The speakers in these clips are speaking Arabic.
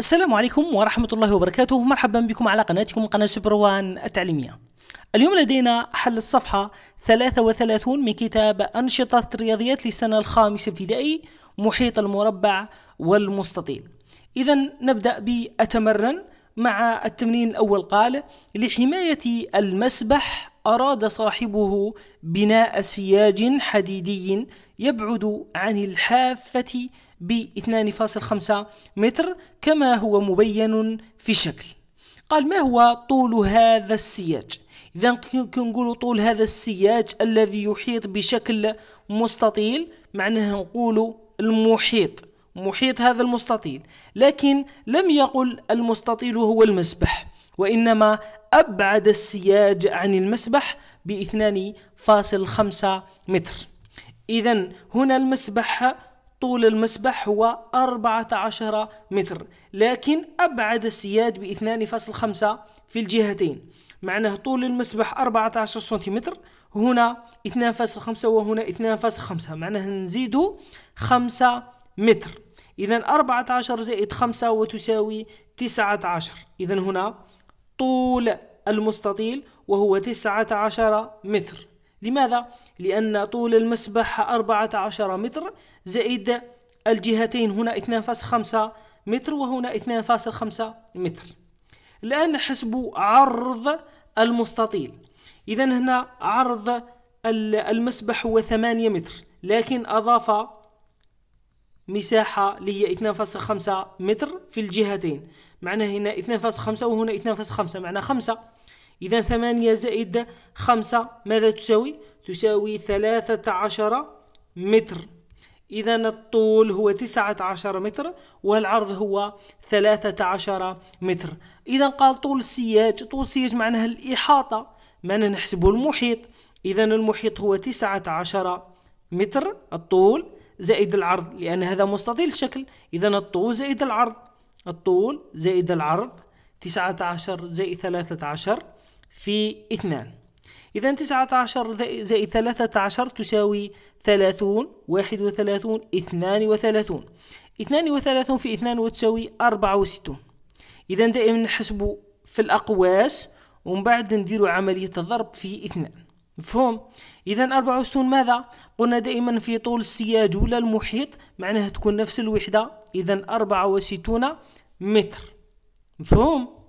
السلام عليكم ورحمة الله وبركاته مرحبا بكم على قناتكم قناة سوبر وان التعليمية اليوم لدينا حل الصفحة 33 من كتاب أنشطة الرياضيات للسنة الخامسة ابتدائي محيط المربع والمستطيل إذا نبدأ بأتمرن مع التمرين الأول قال لحماية المسبح أراد صاحبه بناء سياج حديدي يبعد عن الحافة ب 2.5 متر كما هو مبين في الشكل قال ما هو طول هذا السياج إذا نقول طول هذا السياج الذي يحيط بشكل مستطيل معناه نقول المحيط محيط هذا المستطيل لكن لم يقل المستطيل هو المسبح وإنما أبعد السياج عن المسبح ب 2.5 متر إذا هنا المسبح طول المسبح هو 14 متر لكن أبعد السياج ب 2.5 في الجهتين معناه طول المسبح 14 سنتيمتر هنا 2.5 وهنا 2.5 معناه نزيد 5 متر إذا 14 زائد 5 وتساوي 19 إذا هنا طول المستطيل وهو تسعة عشر متر لماذا؟ لأن طول المسبح أربعة عشر متر زائد الجهتين هنا اثنان فاصل خمسة متر وهنا اثنان فاصل خمسة متر الآن نحسب عرض المستطيل إذا هنا عرض المسبح هو ثمانية متر لكن أضاف مساحة اللي هي 2.5 متر في الجهتين معناه هنا 2.5 وهنا 2.5 معناه 5 إذا 8 زائد 5 ماذا تساوي؟ تساوي 13 متر إذا الطول هو 19 متر والعرض هو 13 متر إذا قال طول السياج طول السياج معناها الإحاطة معناها نحسبه المحيط إذا المحيط هو 19 متر الطول زائد العرض لأن هذا مستطيل الشكل إذا الطول زائد العرض الطول زائد العرض تسعة عشر زائد ثلاثة عشر في اثنان إذا تسعة عشر زائد ثلاثة عشر تساوي ثلاثون واحد وثلاثون اثنان وثلاثون اثنان وثلاثون في اثنان وتساوي أربعة وستون إذا دائما نحسبوا في الأقواس ومن بعد نديروا عملية الضرب في اثنان مفهوم إذا أربعة وستون ماذا قلنا دائما في طول السياج ولا المحيط معناها تكون نفس الوحدة إذا أربعة وستون متر مفهوم؟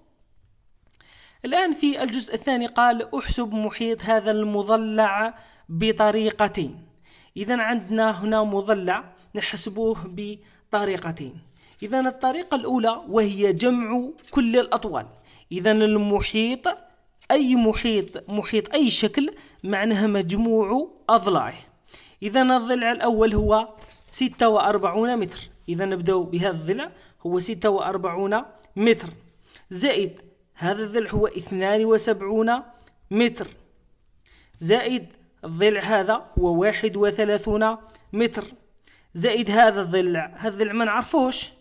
الآن في الجزء الثاني قال أحسب محيط هذا المضلع بطريقتين إذا عندنا هنا مضلع نحسبوه بطريقتين إذا الطريقة الأولى وهي جمع كل الأطوال إذا المحيط أي محيط محيط أي شكل معناها مجموع أضلاعه إذا الضلع الأول هو ستة وأربعون متر إذا نبدأ بهذا الضلع هو ستة وأربعون متر زائد هذا الضلع هو اثنان وسبعون متر زائد الضلع هذا هو واحد وثلاثون متر زائد هذا الضلع هذا الضلع ما نعرفوش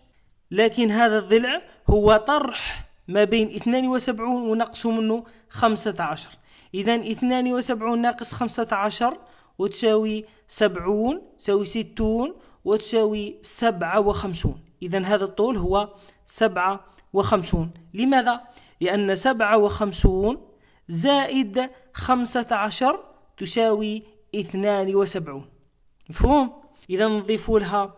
لكن هذا الضلع هو طرح ما بين اثنان وسبعون ونقص منه خمسة عشر إذا اثنان وسبعون ناقص خمسة عشر وتساوي سبعون تساوي ستون وتساوي سبعة وخمسون إذا هذا الطول هو سبعة وخمسون لماذا؟ لأن سبعة وخمسون زائد خمسة عشر تساوي اثنان وسبعون مفهوم؟ إذا نضيف لها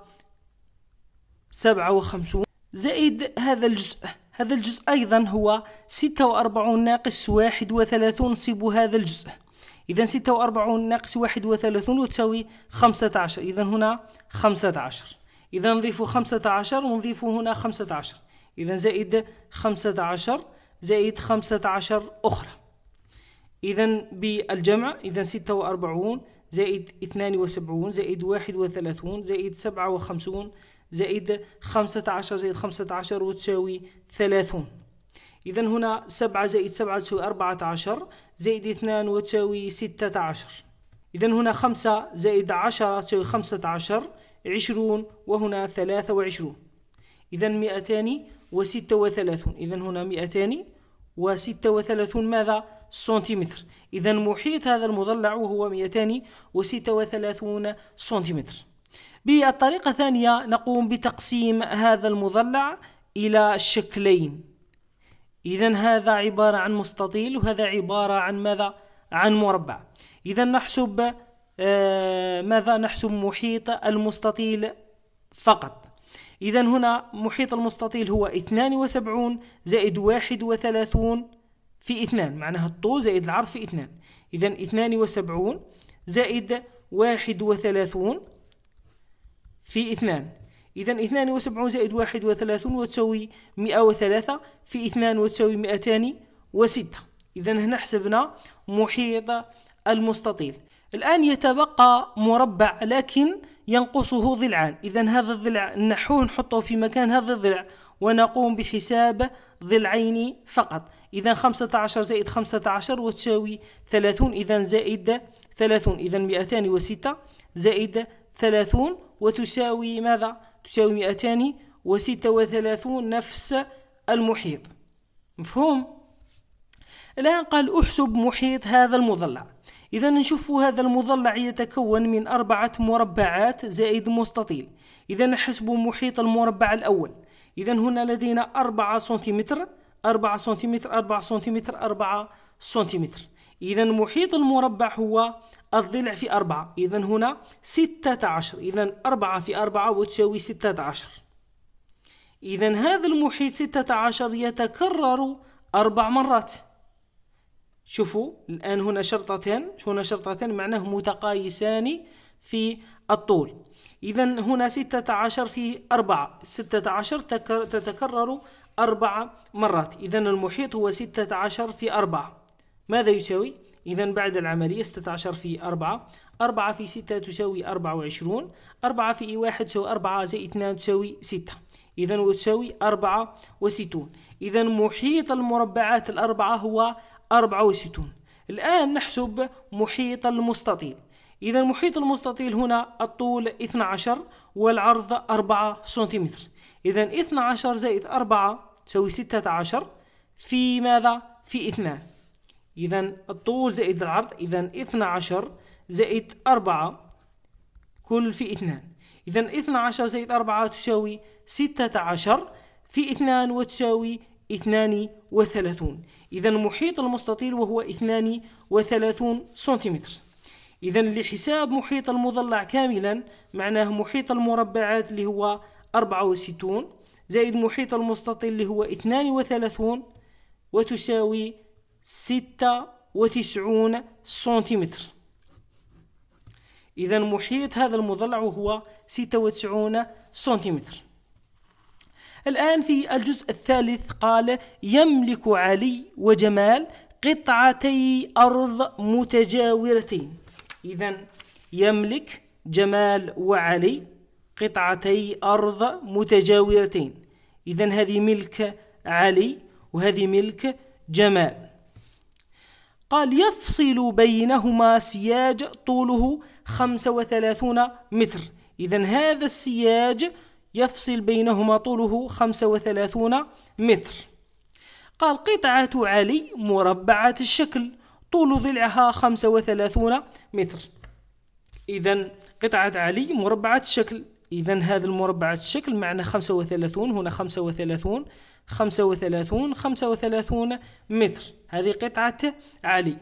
سبعة وخمسون زائد هذا الجزء هذا الجزء أيضا هو ستة وأربعون ناقص واحد وثلاثون نصيب هذا الجزء إذا ستة وأربعون ناقص واحد وثلاثون تساوي خمسة عشر إذا هنا خمسة عشر إذا نضيف خمسة عشر ونضيف هنا خمسة عشر إذا زائد خمسة عشر زائد خمسة عشر أخرى إذا بالجمع إذا ستة وأربعون زائد اثنان وسبعون زائد واحد وثلاثون زائد سبعة وخمسون زائد خمسة عشر زائد خمسة عشر وتساوي ثلاثون إذا هنا سبعة زائد سبعة تساوي أربعة عشر زائد اثنان وتساوي ستة عشر إذا هنا خمسة زائد عشرة تساوي خمسة عشر عشرون وهنا ثلاثة وعشرون إذا مئتان وستة وثلاثون إذا هنا مئتان وستة وثلاثون ماذا؟ سنتيمتر إذا محيط هذا المضلع وهو وثلاثون سنتيمتر بالطريقة الثانية نقوم بتقسيم هذا المضلع إلى شكلين إذا هذا عبارة عن مستطيل وهذا عبارة عن ماذا؟ عن مربع إذا نحسب آه، ماذا؟ نحسب محيط المستطيل فقط إذا هنا محيط المستطيل هو 72 زائد 31 في 2 معناها الطول زائد العرض في 2 إذا 72 زائد 31 في 2 إذا 72 زائد 31 وتساوي 103 في 2 وتساوي 206 إذا هنا حسبنا محيط المستطيل الآن يتبقى مربع لكن ينقصه ضلعان إذا هذا الضلع نحوه نحطه في مكان هذا الضلع ونقوم بحساب ضلعين فقط إذا 15 زائد 15 وتساوي 30 إذا زائد 30 إذا 206 زائد 30 وتساوي ماذا؟ تساوي 236 نفس المحيط مفهوم؟ الآن قال أحسب محيط هذا المضلع إذا نشوف هذا المضلع يتكون من أربعة مربعات زائد مستطيل إذا نحسب محيط المربع الأول إذا هنا لدينا أربعة سنتيمتر أربعة سنتيمتر أربعة سنتيمتر أربعة سنتيمتر إذا محيط المربع هو الضلع في أربعة إذا هنا ستة عشر إذا أربعة في أربعة وتساوي ستة عشر إذا هذا المحيط ستة عشر يتكرر أربع مرات شوفوا الآن هنا شرطتان هنا شرطتان معناه متقايسان في الطول إذا هنا ستة عشر في أربعة ستة عشر تتكرر أربع مرات إذا المحيط هو ستة عشر في أربعة ماذا يساوي؟ إذا بعد العملية 16 في 4 4 في 6 تساوي 24 4 في 1 تساوي 4 زائد 2 تساوي 6 إذا وتساوي 64 إذا محيط المربعات الأربعة هو 64 الآن نحسب محيط المستطيل إذا محيط المستطيل هنا الطول 12 والعرض 4 سنتيمتر إذا 12 زائد 4 تساوي 16 في ماذا؟ في 2 إذا الطول زائد العرض إذا 12 زائد 4 كل في 2 إذا 12 زائد 4 تساوي 16 في 2 وتساوي 32 إذا محيط المستطيل وهو 32 سنتيمتر إذا لحساب محيط المضلع كاملا معناه محيط المربعات اللي هو 64 زائد محيط المستطيل اللي هو 32 وتساوي ستة وتسعون سنتيمتر إذا محيط هذا المضلع هو ستة وتسعون سنتيمتر الآن في الجزء الثالث قال يملك علي وجمال قطعتي أرض متجاورتين إذا يملك جمال وعلي قطعتي أرض متجاورتين إذا هذه ملك علي وهذه ملك جمال قال يفصل بينهما سياج طوله 35 متر إذا هذا السياج يفصل بينهما طوله 35 متر قال قطعة علي مربعة الشكل طول ضلعها 35 متر إذا قطعة علي مربعة الشكل إذا هذا المربعة الشكل معنى 35 هنا 35 35 35 متر هذه قطعة علي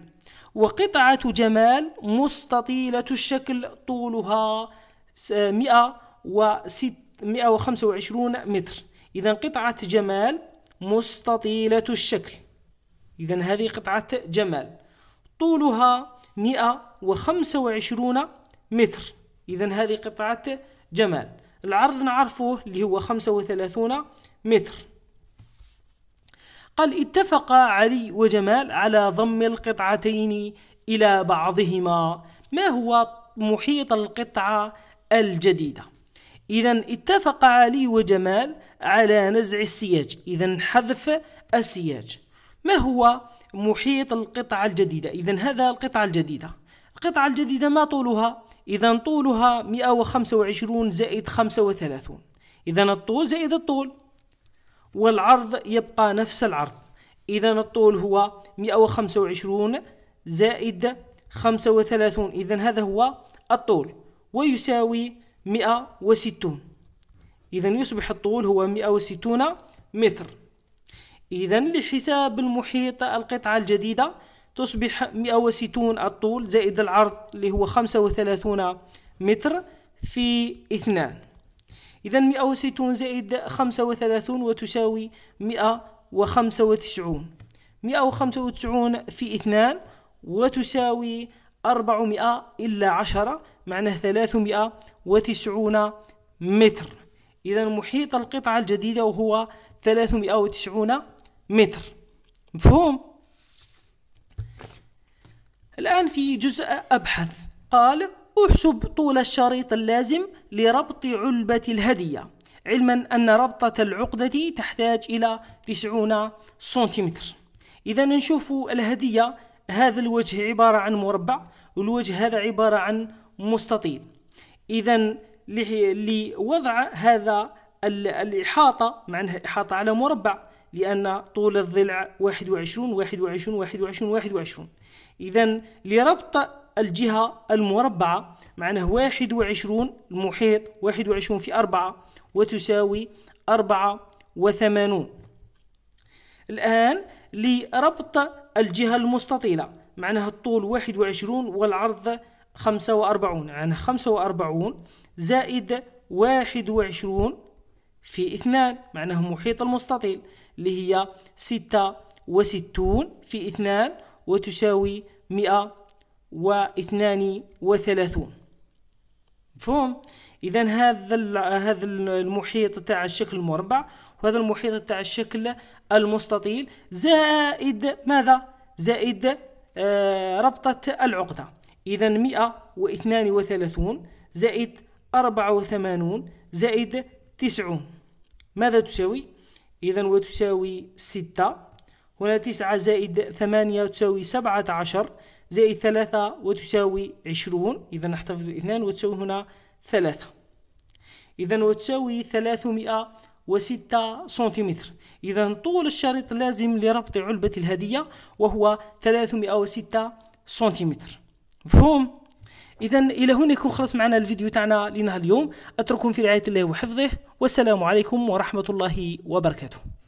وقطعة جمال مستطيلة الشكل طولها 125 متر إذا قطعة جمال مستطيلة الشكل إذا هذه قطعة جمال طولها 125 متر إذا هذه قطعة جمال العرض نعرفه اللي هو 35 متر قال اتفق علي وجمال على ضم القطعتين إلى بعضهما ما هو محيط القطعة الجديدة إذا اتفق علي وجمال على نزع السياج إذا حذف السياج ما هو محيط القطعة الجديدة إذا هذا القطعة الجديدة القطعة الجديدة ما طولها إذا طولها 125 زائد 35 إذا الطول زائد الطول والعرض يبقى نفس العرض إذا الطول هو 125 زائد 35 إذا هذا هو الطول ويساوي 160 إذا يصبح الطول هو 160 متر إذا لحساب المحيط القطعة الجديدة تصبح 160 الطول زائد العرض اللي هو 35 متر في اثنان إذا 160 زائد 35 وتساوي 195 195 في 2 وتساوي 400 إلا 10 معناه 390 متر إذا محيط القطعة الجديدة وهو 390 متر مفهوم؟ الآن في جزء أبحث قال احسب طول الشريط اللازم لربط علبة الهدية علما أن ربطة العقدة تحتاج إلى 90 سنتيمتر إذا نشوف الهدية هذا الوجه عبارة عن مربع والوجه هذا عبارة عن مستطيل إذا لوضع هذا الإحاطة معناها إحاطة على مربع لأن طول الضلع 21 21 21 21 إذا لربط الجهة المربعة معناه واحد وعشرون المحيط واحد وعشرون في أربعة وتساوي أربعة وثمانون الآن لربط الجهة المستطيلة معناها الطول واحد وعشرون والعرض خمسة وأربعون يعني خمسة وأربعون زائد واحد وعشرون في اثنان معناه محيط المستطيل اللي هي ستة وستون في اثنان وتساوي مئة واثنان وثلاثون مفهوم اذا هذا هذا المحيط تاع الشكل المربع وهذا المحيط تاع الشكل المستطيل زائد ماذا زائد آه، ربطة العقدة إذا 132 زائد 84 زائد 90 ماذا تساوي؟ إذا وتساوي 6 هنا 9 زائد 8 تساوي 17 زائد ثلاثة وتساوي عشرون إذا نحتفظ باثنان وتساوي هنا ثلاثة إذا وتساوي ثلاثمائة وستة سنتيمتر إذا طول الشريط لازم لربط علبة الهدية وهو 306 سنتيمتر مفهوم؟ إذا إلى هنا يكون خلص معنا الفيديو تاعنا لنهار اليوم أترككم في رعاية الله وحفظه والسلام عليكم ورحمة الله وبركاته